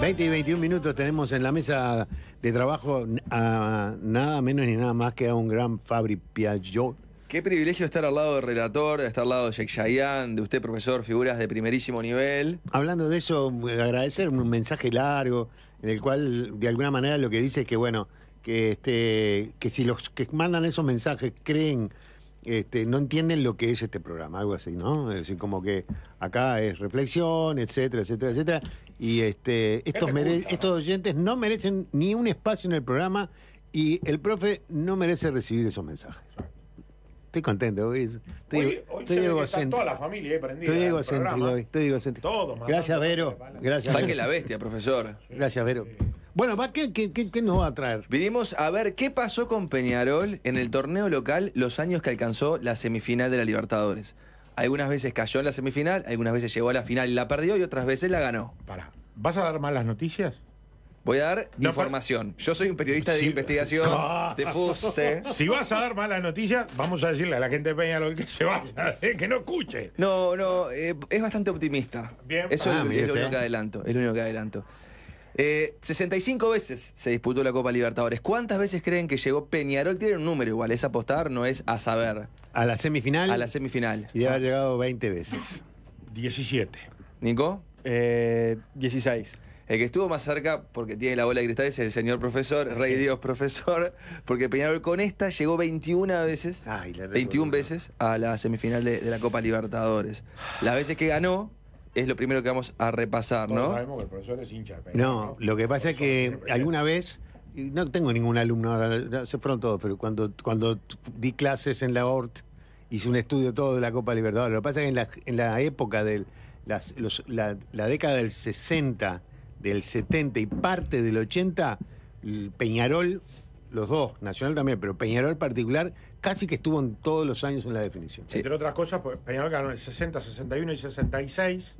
20 y 21 minutos tenemos en la mesa de trabajo a nada menos ni nada más que a un gran Fabri Piaggio. Qué privilegio estar al lado del relator, estar al lado de Jake Shayan, de usted, profesor, figuras de primerísimo nivel. Hablando de eso, agradecer un mensaje largo en el cual, de alguna manera, lo que dice es que, bueno, que, este, que si los que mandan esos mensajes creen este, no entienden lo que es este programa, algo así, ¿no? Es decir, como que acá es reflexión, etcétera, etcétera, etcétera. Y este, estos, estos oyentes no merecen ni un espacio en el programa y el profe no merece recibir esos mensajes. Estoy contento, hoy, estoy, hoy, se está toda la familia ahí prendida. Estoy egocéntrico, estoy Todo, Gracias, Vero. Gracias. Saque la bestia, profesor. Gracias, Vero. Bueno, ¿qué, qué, qué nos va a traer? Vinimos a ver qué pasó con Peñarol en el torneo local los años que alcanzó la semifinal de la Libertadores. Algunas veces cayó en la semifinal, algunas veces llegó a la final y la perdió y otras veces la ganó. ¿Para? ¿Vas a dar malas noticias? Voy a dar información. Yo soy un periodista de investigación. de Si vas a dar malas noticias, vamos a decirle a la gente peña lo que se vaya, eh, que no escuche. No, no, eh, es bastante optimista. Bien. Eso ah, lo ¿eh? único que adelanto. Es lo único que adelanto. 65 eh, veces se disputó la Copa Libertadores. ¿Cuántas veces creen que llegó Peñarol? Tiene un número igual, es apostar, no es a saber. ¿A la semifinal? A la semifinal. Y ha llegado 20 veces. 17. ¿Nico? 16. Eh, el que estuvo más cerca, porque tiene la bola de cristal, es el señor profesor, rey Dios profesor, porque Peñarol con esta llegó 21 veces, 21 veces a la semifinal de la Copa Libertadores. Las veces que ganó, es lo primero que vamos a repasar, ¿no? el profesor es hincha. No, lo que pasa es que alguna vez no tengo ningún alumno ahora, se fueron todos, pero cuando, cuando di clases en la ORT, hice un estudio todo de la Copa Libertadores. Lo que pasa es que en la, época de la, década del 60, del 70 y parte del 80, Peñarol, los dos, Nacional también, pero Peñarol particular, casi que estuvo en todos los años en la definición. Sí. Entre otras cosas, pues, Peñarol ganó el 60, 61 y 66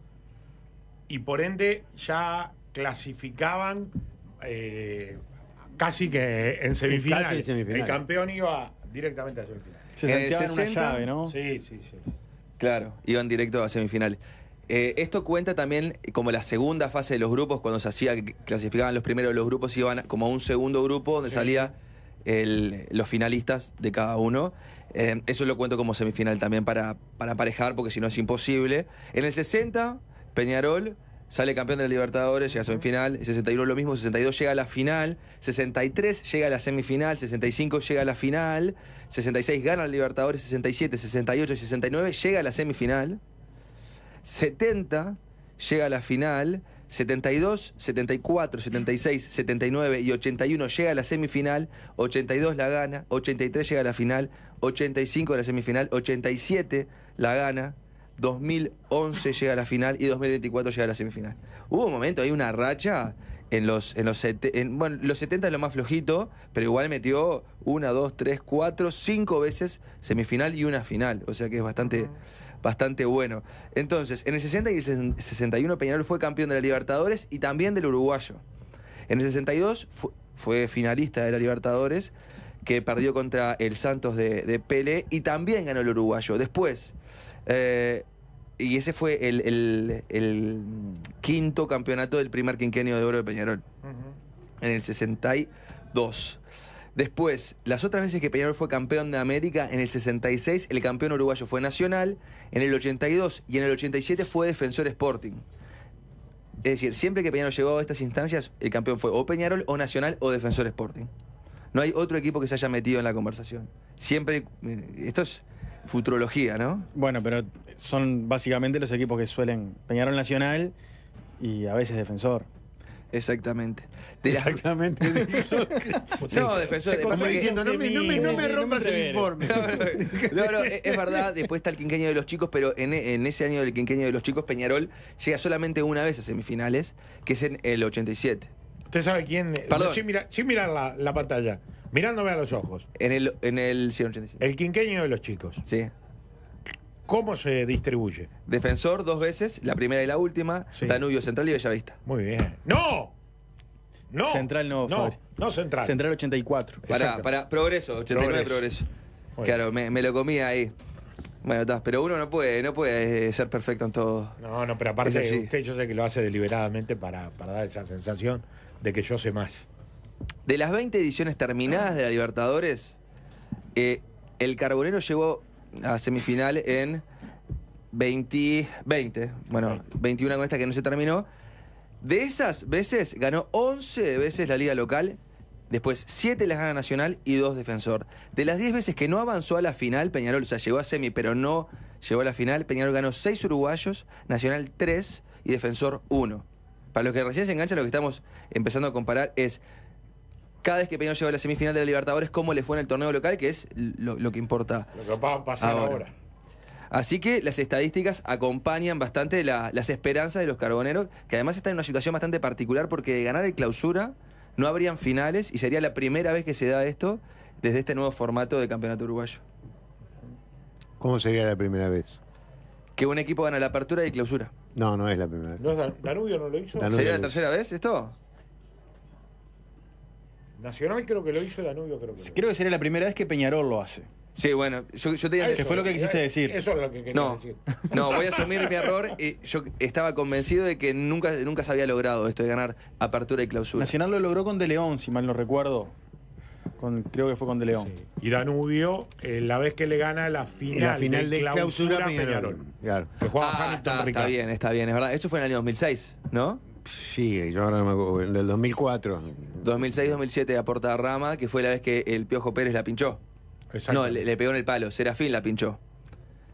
y por ende ya clasificaban eh, casi que en semifinal. El campeón iba directamente a semifinal. Se en eh, una llave, ¿no? Sí, sí, sí. Claro, iban directo a semifinal. Eh, esto cuenta también como la segunda fase de los grupos, cuando se hacía, que clasificaban los primeros de los grupos, iban como a un segundo grupo donde salían salía los finalistas de cada uno. eso lo cuento como semifinal también para, para aparejar, porque si no es imposible. En el 60 Peñarol sale campeón de la Libertadores, llega a semifinal, 61 lo mismo, 62 llega a la final, 63 llega a la semifinal, 65 llega a la final, 66 gana la Libertadores, 67, 68 69 llega a la semifinal, 70 llega a la final, 72, 74, 76, 79 y 81 llega a la semifinal, 82 la gana, 83 llega a la final, 85 a la semifinal, 87 la gana, 2011 llega a la final y 2024 llega a la semifinal. Hubo un momento, hay una racha en los, en los, en, bueno, los 70 es lo más flojito, pero igual metió una, dos, tres, cuatro, cinco veces semifinal y una final. O sea que es bastante, bastante bueno. Entonces, en el 60 y el 61 Peñarol fue campeón de la Libertadores y también del Uruguayo. En el 62 fue, finalista de la Libertadores, que perdió contra el Santos de, de Pele y también ganó el Uruguayo. Después, eh, y ese fue el, quinto campeonato del primer quinquenio de oro de Peñarol. En el 62. Después, las otras veces que Peñarol fue campeón de América, en el 66 el campeón uruguayo fue Nacional, en el 82 y en el 87 fue Defensor Sporting. Es decir, siempre que Peñarol llegó a estas instancias, el campeón fue o Peñarol o Nacional o Defensor Sporting. No hay otro equipo que se haya metido en la conversación. Siempre, eh, esto es, futurología, ¿no? Bueno, pero son básicamente los equipos que suelen Peñarol Nacional y a veces Defensor. Exactamente. Exactamente. no, defensor. no me, no me, rompas el informe. es verdad, después está el quinqueño de los chicos, pero en, ese año del quinqueño de los chicos, Peñarol llega solamente una vez a semifinales, que es en el 87. ¿Usted sabe quién? Perdón. Sin mirar, la, la pantalla. Mirándome a los ojos. En el, en el 185. El quinqueño de los chicos. Sí. ¿Cómo se distribuye? Defensor dos veces, la primera y la última. Danubio Central y Bellavista. Muy bien. ¡No! No. Central no, no, no central. Central 84. Para, para, progreso, 89 progreso. Claro, me, lo comía ahí. Bueno, pero uno no puede, no puede eh, ser perfecto en todo. No, no, pero aparte usted yo sé que lo hace deliberadamente para dar esa sensación de que yo sé más de las 20 ediciones terminadas de la Libertadores, eh, el Carbonero llegó a semifinal en 20, 20, bueno, 21 con esta que no se terminó. De esas veces ganó 11 veces la liga local, después 7 las gana Nacional y 2 Defensor. De las 10 veces que no avanzó a la final, Peñarol, o sea, llegó a semi pero no llegó a la final, Peñarol ganó 6 uruguayos, Nacional 3 y Defensor 1. Para los que recién se enganchan, lo que estamos empezando a comparar es cada vez que Peñón llegó a la semifinal de la Libertadores, cómo le fue en el torneo local, que es lo, que importa. Lo que va a pasar ahora. Así que las estadísticas acompañan bastante las esperanzas de los carboneros, que además están en una situación bastante particular porque de ganar el clausura no habrían finales y sería la primera vez que se da esto desde este nuevo formato de campeonato uruguayo. ¿Cómo sería la primera vez? Que un equipo gana la apertura y el clausura. No, no es la primera vez. ¿No es no lo hizo? ¿Sería la tercera vez esto? Nacional creo que lo hizo, Danubio creo que Creo que sería la primera vez que Peñarol lo hace. Sí, bueno, yo, te tenía... Ah, que fue lo que quisiste eh, decir. Eso es lo que quería no, decir. No, voy a asumir mi error. Y yo estaba convencido de que nunca, nunca se había logrado esto de ganar apertura y clausura. Nacional lo logró con De León, si mal no recuerdo. creo que fue con De León. Y Danubio, eh, la vez que le gana la final, de, clausura, clausura, Peñarol. Claro. Ah, está, bien, está bien, es verdad. Eso fue en el año 2006, ¿no? Sí, yo ahora me acuerdo, en el 2004. 2006-2007 aporta a Rama, que fue la vez que el Piojo Pérez la pinchó. Exacto. No, le, pegó en el palo. Serafín la pinchó.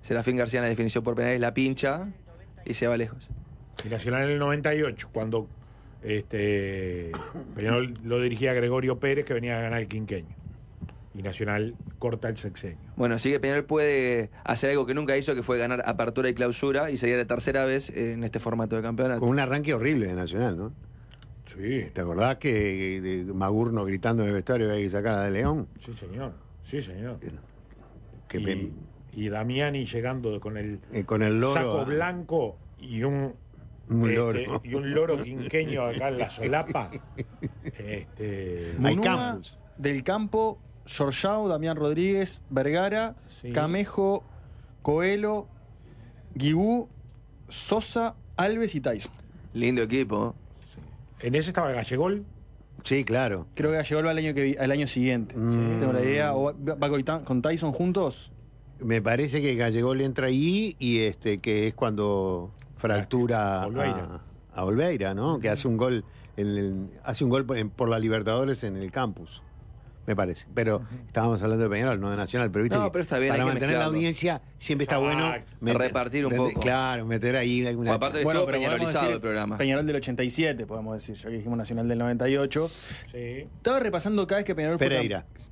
Serafín García en la definición por penales la pincha y se va lejos. Y Nacional en el 98, cuando este, lo dirigía Gregorio Pérez, que venía a ganar el quinqueño y Nacional corta el sexenio. Bueno, así que Peñarol puede hacer algo que nunca hizo, que fue ganar apertura y clausura, y sería la tercera vez en este formato de campeonato. Con un arranque horrible de Nacional, ¿no? Sí. ¿Te acordás que Magurno gritando en el vestuario y sacar a De León? Sí, señor. Sí, señor. y, Damiani llegando con el, eh, con el loro, saco blanco y un, eh, loro. Eh, y un loro quinqueño acá en la solapa. este, Del campo Sorjao, Damián Rodríguez, Vergara, Camejo, Coelho, Guibú, Sosa, Alves y Tyson. Lindo equipo. ¿En ese estaba Gallegol? Sí, claro. Creo que Gallegol va al año, que, al año siguiente. Tengo la idea. va con Tyson juntos? Me parece que Gallegol entra ahí y este que es cuando fractura ah, A, Olveira, ¿no? Que hace un gol hace un gol por, las la Libertadores en el campus me parece. Pero estábamos hablando de Peñarol, no de Nacional, pero viste. está bien, para mantener la audiencia siempre está bueno repartir un poco. Claro, meter ahí alguna. aparte de bueno, peñarolizado el programa. Peñarol del 87, podemos decir, ya que dijimos Nacional del 98. Estaba repasando cada vez que Peñarol fue.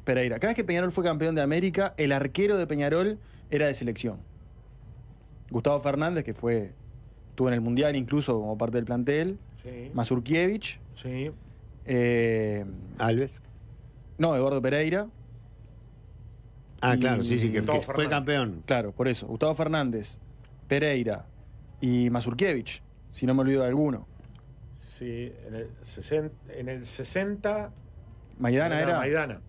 Pereira. Cada vez que Peñarol fue campeón de América, el arquero de Peñarol era de selección. Gustavo Fernández, que fue. estuvo en el Mundial incluso como parte del plantel. Sí. Mazurkiewicz. Sí. Eh, Alves. No, Eduardo Pereira. Ah, claro, sí, sí, que, fue campeón. Claro, por eso. Gustavo Fernández, Pereira y Mazurkiewicz, si no me olvido de alguno. Sí, en el, 60. Maidana era. Maidana.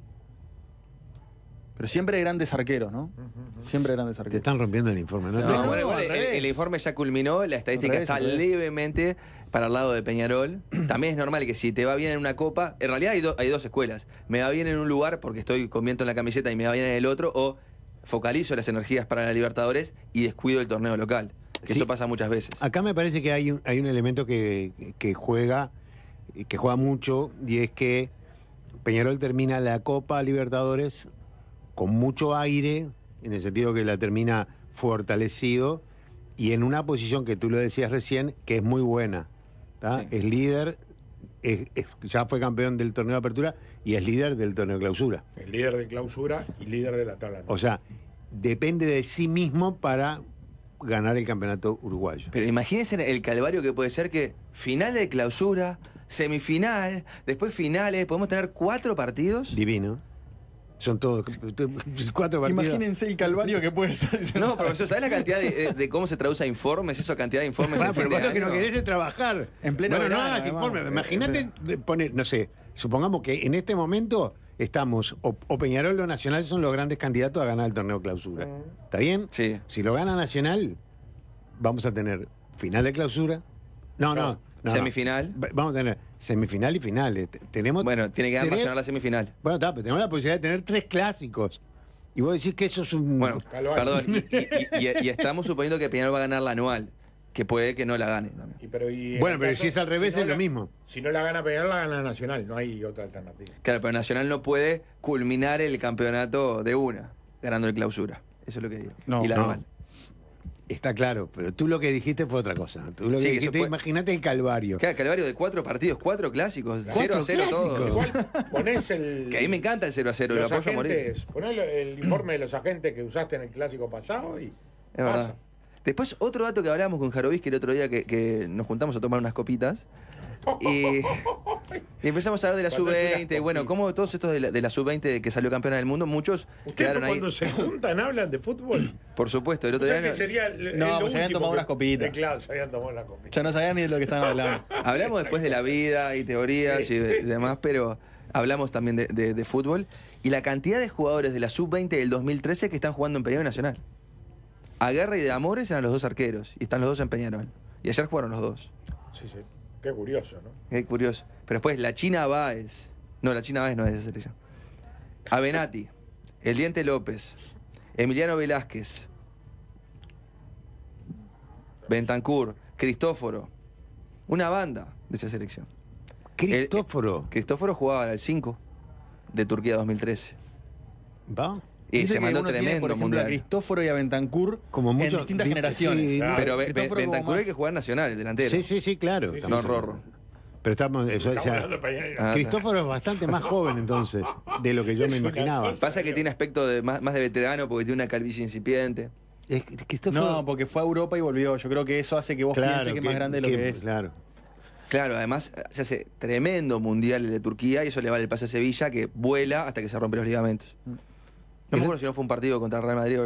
Pero siempre grandes arqueros, ¿no? Siempre grandes arqueros. Te están rompiendo el informe, ¿no? no, el, informe ya culminó, la estadística está levemente para el lado de Peñarol. También es normal que si te va bien en una copa, en realidad hay, dos escuelas. Me va bien en un lugar porque estoy comiendo en la camiseta y me va bien en el otro, o focalizo las energías para la Libertadores y descuido el torneo local. Eso pasa muchas veces. Acá me parece que hay un, hay un elemento que, que juega, que juega mucho, y es que Peñarol termina la Copa Libertadores con mucho aire, en el sentido que la termina fortalecido, y en una posición que tú lo decías recién, que es muy buena es líder, ya fue campeón del torneo de apertura y es líder del torneo de clausura. Es líder de clausura y líder de la tabla. O sea, depende de sí mismo para ganar el campeonato uruguayo. Pero imagínense el calvario que puede ser que final de clausura, semifinal, después finales, podemos tener cuatro partidos. Divino. Son todos cuatro partidos. Imagínense el calvario que puede ser. No, profesor, sabes la cantidad eh, de, cómo se traduce a informes? Esa cantidad de informes. pero que no querés trabajar. En pleno bueno, no hagas informes. Imagínate poner, no sé, supongamos que en este momento estamos, o, Peñarol o Nacional son los grandes candidatos a ganar el torneo clausura. Mm. ¿Está bien? Sí. Si lo gana Nacional, vamos a tener final de clausura. no. no semifinal. Vamos a tener semifinal y final. Tenemos, bueno, tiene que ganar la semifinal. Bueno, está, pero tenemos la posibilidad de tener tres clásicos. Y vos decís que eso es un. Bueno, perdón. Y, estamos suponiendo que Peñarol va a ganar la anual. Que puede que no la gane también. bueno, pero si es al revés, es lo mismo. Si no la gana Peñarol, la gana Nacional. No hay otra alternativa. Claro, pero Nacional no puede culminar el campeonato de una, ganando el clausura. Eso es lo que digo. y la anual. Está claro, pero tú lo que dijiste fue otra cosa. Tú lo que dijiste, imagínate el calvario. Claro, calvario de cuatro partidos, cuatro clásicos, 0 a 0 todo. Igual ponés el. Que a mí me encanta el 0 a 0, lo apoyo a morir. Ponés el informe de los agentes que usaste en el clásico pasado y. Es pasa. Después, otro dato que hablábamos con Jarovis que el otro día que, nos juntamos a tomar unas copitas. Y. Eh, y empezamos a hablar de la sub-20. Bueno, como todos estos de la, sub-20 que salió campeona del mundo, muchos ¿Ustedes quedaron cuando se juntan hablan de fútbol? Por supuesto, el otro día. no, no, pues se habían tomado unas copitas. claro, se habían tomado las copitas. Ya no sabían ni de lo que estaban hablando. Hablamos después de la vida y teorías y demás, pero hablamos también de, fútbol. Y la cantidad de jugadores de la sub-20 del 2013 que están jugando en Peñarol Nacional. A guerra y de Amores eran los dos arqueros y están los dos en Peñarol. Y ayer jugaron los dos. Sí, sí. Qué curioso, ¿no? Qué curioso. Pero después, la China Baez. No, la China Baez no es de esa selección. Avenati, El Diente López, Emiliano Velázquez, Bentancur, Cristóforo. Una banda de esa selección. ¿Cristóforo? Cristóforo jugaba el 5 de Turquía 2013. ¿Va? Y se mandó tremendo A Cristóforo y a Bentancur como mucho, en distintas generaciones. Pero Ventancourt hay que jugar nacional, el delantero. Sí, sí, sí, claro. no Rorro. Pero estamos. Eh, ah, Cristóforo es bastante más joven entonces de lo que yo me imaginaba. Pasa que tiene aspecto más, de veterano porque tiene una calvicie incipiente. No, porque fue a Europa y volvió. Yo creo que eso hace que vos claro, pienses que es más grande de lo que, es. Claro. además se hace tremendo mundial de Turquía y eso le vale el pase a Sevilla que vuela hasta que se rompe los ligamentos. Mm. No me acuerdo si no fue un partido contra Real Madrid.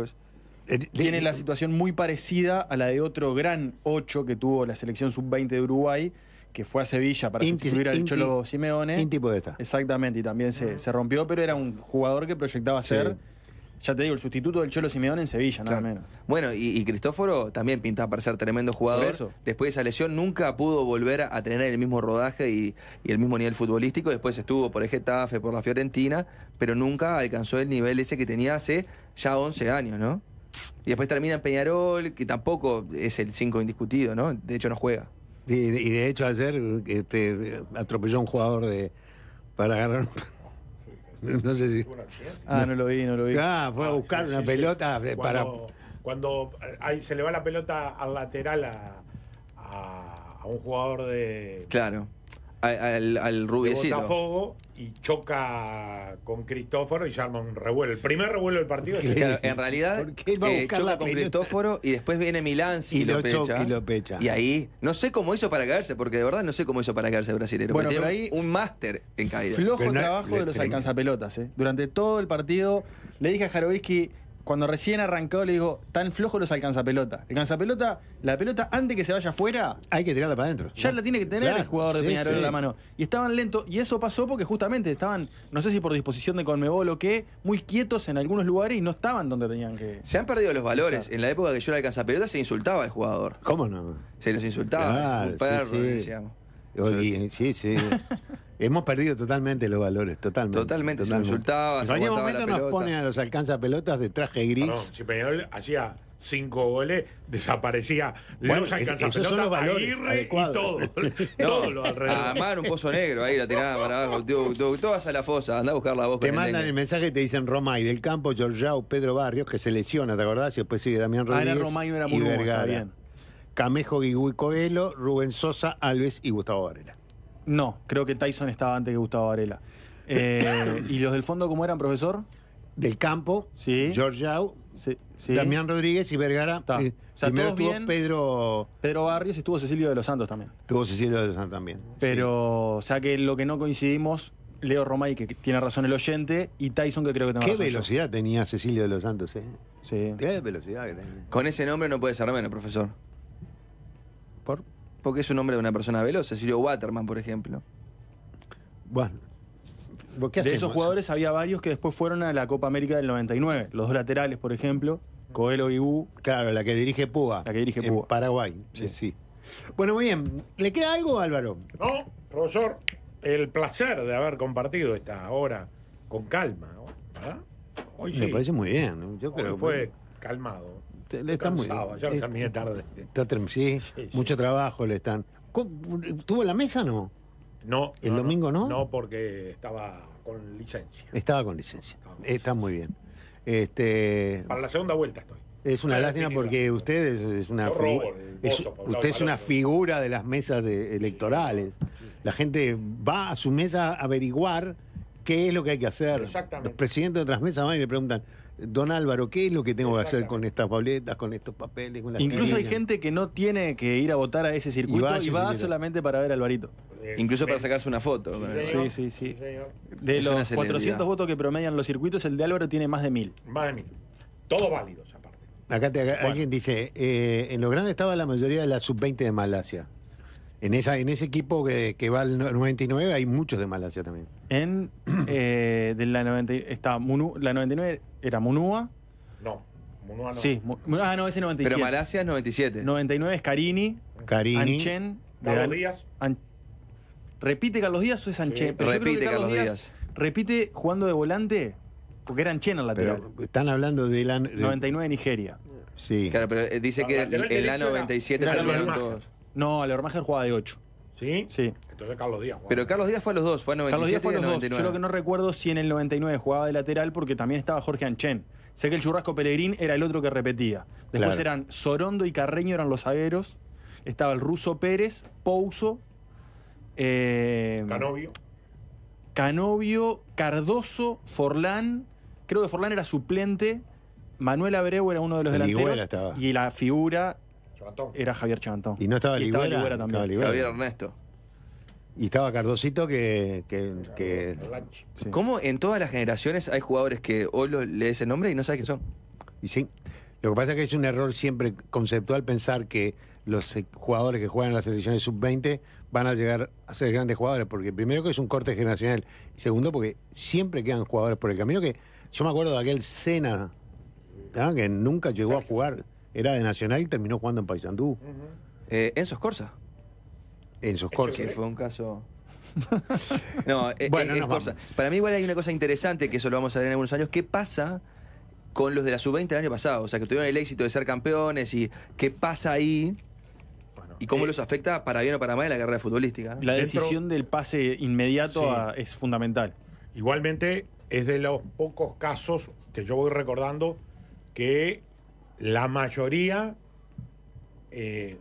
Eh, Tiene la situación muy parecida a la de otro gran 8 que tuvo la selección sub-20 de Uruguay, que fue a Sevilla para sustituir al Cholo Simeone. de esta? Exactamente, y también se, se, rompió, pero era un jugador que proyectaba ser ya te digo, el sustituto del Cholo simeón en Sevilla, nada menos. Bueno, y, Cristóforo también pintaba para ser tremendo jugador. Después de esa lesión nunca pudo volver a tener el mismo rodaje y, el mismo nivel futbolístico. Después estuvo por el Getafe, por la Fiorentina, pero nunca alcanzó el nivel ese que tenía hace ya 11 años, ¿no? Y después termina en Peñarol, que tampoco es el 5 indiscutido, ¿no? De hecho no juega. Y de, hecho ayer este, atropelló a un jugador de para ganar No sé si. Ah, no lo vi, no lo vi. Ah, fue a ah, buscar una pelota para. Cuando, eh, ahí se le va la pelota al lateral a, a, a un jugador de. Claro al, al y choca con Cristóforo y se un revuelo. El primer revuelo del partido es este. En realidad, eh, choca con Cristóforo y después viene Milán y, lo pecha, y, ahí, no sé cómo hizo para caerse, porque de verdad no sé cómo hizo para caerse brasileño brasilero. un máster en caída. Flojo trabajo de los alcanzapelotas. Eh. Durante todo el partido le dije a Que cuando recién arrancó, le digo, tan flojo los alcanza pelota. El pelota, la pelota antes que se vaya afuera. Hay que tirarla para adentro. Ya la tiene que tener el jugador de Peñarol en la mano. Y estaban lentos, y eso pasó porque justamente estaban, no sé si por disposición de Conmebol o qué, muy quietos en algunos lugares y no estaban donde tenían que. Se han perdido los valores. En la época que yo era pelota, se insultaba al jugador. ¿Cómo no? Se los insultaba. sí, sí. Hemos perdido totalmente los valores, totalmente. Totalmente, totalmente. se insultaba, En algún momento nos ponen a los alcanza pelotas de traje gris. Perdón, si Peñarol hacía cinco goles, desaparecía los los pelotas, Aguirre y todo. todo lo alrededor. un pozo negro, ahí la tirada para abajo. Todas a la fosa, anda a buscar la voz. Te mandan el, mensaje y te dicen Romay, del campo, Giorgiao, Pedro Barrios, que se lesiona, ¿te acordás? Y después sigue Damián ah, Rodríguez. era Romay, era muy y Vergara. Camejo, Guigui Coelho, Rubén Sosa, Alves y Gustavo Varela. No, creo que Tyson estaba antes que Gustavo Varela. Eh, ¿Y los del fondo cómo eran, profesor? Del campo, sí. George Yao, sí, Damián Rodríguez y Vergara. Eh, primero estuvo Pedro. Pedro Barrios y estuvo Cecilio de los Santos también. Estuvo Cecilio de los Santos también. Pero, o sea que lo que no coincidimos, Leo Romay, que tiene razón el oyente, y Tyson, que creo que tenía Qué velocidad tenía Cecilio de los Santos, ¿eh? Sí. Qué velocidad tenía. Con ese nombre no puede ser menos, profesor. ¿Por? porque es un nombre de una persona veloz, Cecilio Waterman, por ejemplo. Bueno. ¿Qué de esos jugadores había varios que después fueron a la Copa América del 99. Los dos laterales, por ejemplo, Coelho y U. Claro, la que dirige Púa. La que dirige Puga. Paraguay, sí. sí. Bueno, muy bien. ¿Le queda algo, Álvaro? No, profesor, el placer de haber compartido esta hora con calma, ¿verdad? Me parece muy bien. Yo creo Hoy fue calmado. Le muy ya terminé eh, tarde. Está, sí, sí mucho trabajo le están. ¿Tuvo la mesa no? No. ¿El domingo no? No, porque estaba con licencia. Estaba con licencia. está muy bien. Este, Para la segunda vuelta estoy. Es una eh, lástima porque usted es, una, usted es una figura de las mesas electorales. la gente va a su mesa a averiguar ¿Qué es lo que hay que hacer? Los presidentes de otras mesas van y le preguntan, don Álvaro, ¿qué es lo que tengo que hacer con estas tabletas, con estos papeles? Incluso hay gente que no tiene que ir a votar a ese circuito y va, solamente para ver a Alvarito. Eh, Incluso para sacarse una foto. Sí, sí, sí. de los 400 votos que promedian los circuitos, el de Álvaro tiene más de mil. Más de mil. Todos válidos, aparte. Acá, te, alguien dice, eh, en lo grande estaba la mayoría de la sub-20 de Malasia. En, esa, en ese equipo que, va al 99 hay muchos de Malasia también. En eh, la 90, la 99 era Munua. No, Munua no. Sí, ah, no, ese 97. Pero Malasia es 97. 99 es Carini. Carini. Anchen. Carlos Díaz. ¿Repite Carlos Díaz o es Anchen? Repite Carlos Díaz. ¿Repite jugando de volante? Porque era Anchen al lateral. están hablando de la... de- 99 Nigeria. Sí. Claro, pero eh, dice que el- en la 97 no, Leormager jugaba de 8. ¿Sí? Sí. Entonces Carlos Díaz jugaba. Pero Carlos Díaz fue a los dos, fue a 97 Carlos Díaz fue a los 99. Dos. Yo lo que no recuerdo si en el 99 jugaba de lateral porque también estaba Jorge Anchen. Sé que el Churrasco Pelegrín era el otro que repetía. Después eran Sorondo y Carreño eran los zagueros. Estaba el ruso Pérez, Pouso, eh, Canovio. Canovio, Cardoso, Forlán. Creo que Forlán era suplente. Manuel Abreu era uno de los delanteros. Y la figura era Javier Chavantón. Y no estaba Ligüera. Estaba Javier Ernesto. Y estaba Cardosito que... ¿Cómo en todas las generaciones hay jugadores que hoy lees el nombre y no sabes quién son? Y sí. Lo que pasa es que es un error siempre conceptual pensar que los jugadores que juegan en las selecciones sub-20 van a llegar a ser grandes jugadores, porque primero que es un corte generacional, y segundo porque siempre quedan jugadores por el camino que yo me acuerdo de aquel Cena, que nunca llegó a jugar, era de Nacional y terminó jugando en Paysandú. ¿En -huh. En Enzo Que fue un caso... no, eh, bueno, eh, es, Para mí igual hay una cosa interesante, que eso lo vamos a ver en algunos años, ¿qué pasa con los de la sub-20 del año pasado? O sea, que tuvieron el éxito de ser campeones y qué pasa ahí... ¿Y cómo eh, los afecta para bien o para mal en la carrera futbolística? La decisión del pase inmediato es fundamental. Igualmente, es de los pocos casos que yo voy recordando que la mayoría eh,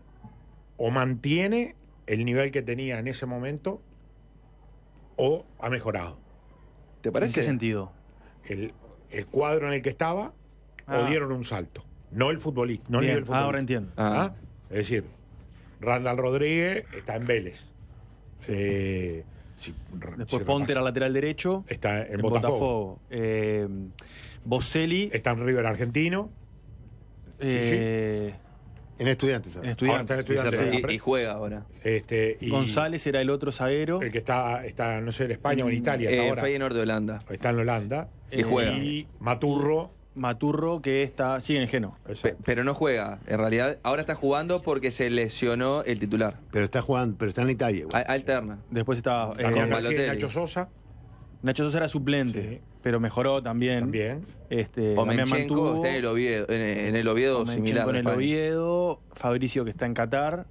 o mantiene el nivel que tenía en ese momento o ha mejorado. ¿Te parece? ¿En qué sentido? El, cuadro en el que estaba o ah. dieron un salto. No el futbolista, Ahora entiendo. Ah. ¿Ah? Es decir, Randall Rodríguez está en Vélez. Eh, Después Ponte lateral derecho. Está en, Botafogo. Eh, está en River Argentino. Eh, en estudiantes. Ahora. Y, juega ahora. Este, González era el otro zaguero. El que está, está no sé, en España o en Italia. está eh, ahora. en de Holanda. Está en Holanda. Y juega. Y Maturro. Maturro que está, sigue en el Geno. pero no juega. En realidad, ahora está jugando porque se lesionó el titular. Pero está jugando, pero está en Italia. Alterna. Después estaba eh, Nacho Sosa. Nacho Sosa era suplente pero mejoró también. También. Este, está en el Oviedo, en, el Oviedo similar. En el Oviedo, Fabricio que está en Qatar,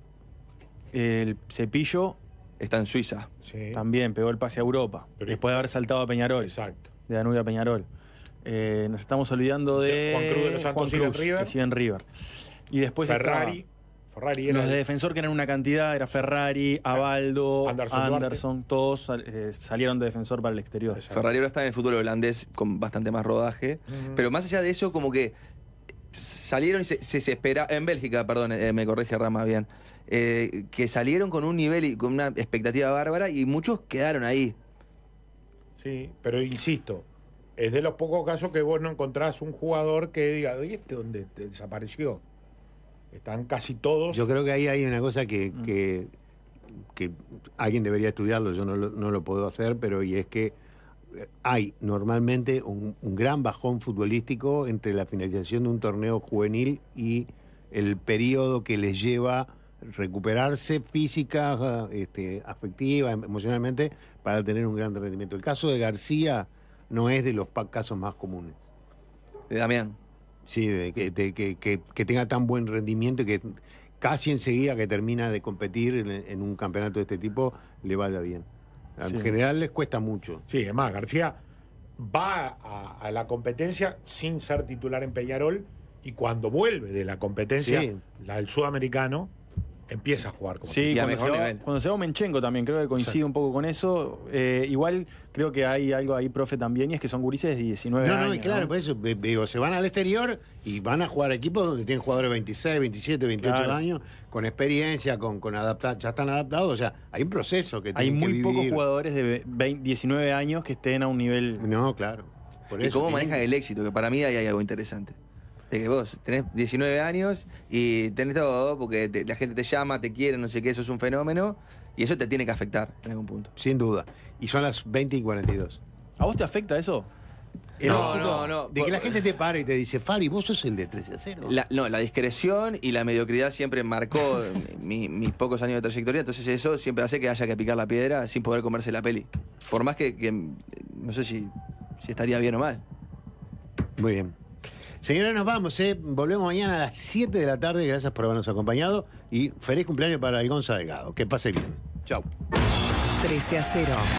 el Cepillo. Está en Suiza. También pegó el pase a Europa, después de haber saltado a Peñarol. Exacto. De Danubio a Peñarol. Eh, nos estamos olvidando de, Juan Cruz Que sigue en River. Y después Ferrari. Los de defensor que eran una cantidad, era Ferrari, Abaldo, Anderson, todos eh, salieron de defensor para el exterior. Ferrari ahora está en el futuro holandés con bastante más rodaje, pero más allá de eso, como que salieron y se, se, espera, en Bélgica, perdón, eh, me corrige Rama bien, eh, que salieron con un nivel y con una expectativa bárbara y muchos quedaron ahí. Sí, pero insisto, es de los pocos casos que vos no encontrás un jugador que diga, ¿y este dónde desapareció? Están casi todos. Yo creo que ahí hay una cosa mm. que, que, alguien debería estudiarlo, yo no lo, no lo puedo hacer, pero y es que eh, hay normalmente un, gran bajón futbolístico entre la finalización de un torneo juvenil y el periodo que les lleva recuperarse física, este, afectiva, emocionalmente, para tener un gran rendimiento. El caso de García no es de los casos más comunes. Damián. Sí, que, que, tenga tan buen rendimiento y que casi enseguida que termina de competir en, un campeonato de este tipo le vaya bien. En general les cuesta mucho. Sí, además García va a, la competencia sin ser titular en Peñarol y cuando vuelve de la competencia, la del sudamericano, empieza a jugar como sí, y mejor cuando se va Menchengo también, creo que coincide un poco con eso. Eh, igual creo que hay algo ahí, profe, también, y es que son gurises de 19 años. No, y claro, por eso eh, digo, se van al exterior y van a jugar equipos donde tienen jugadores de 26, 27, 28 años, con experiencia, con, con ya están adaptados. O sea, hay un proceso que tienen Hay muy pocos jugadores de 19 años que estén a un nivel. No, claro. y cómo manejan el éxito, que para mí hay algo interesante que vos tenés 19 años y tenés todo, porque la gente te llama, te quiere, no sé qué, eso es un fenómeno, y eso te tiene que afectar en algún punto. Sin duda. Y son las 20 y 42. ¿A vos te afecta eso? no, no, no, De que la gente te pare y te dice, Fari, vos sos el de 13 a 0. no, la discreción y la mediocridad siempre marcó mis pocos años de trayectoria, entonces eso siempre hace que haya que picar la piedra sin poder comerse la peli. Por más que, no sé si estaría bien o mal. Muy bien. Señores, nos vamos, ¿eh? Volvemos mañana a las 7 de la tarde. Gracias por habernos acompañado y feliz cumpleaños para Algonza Delgado. Que pase bien. Chau. 13 a 0.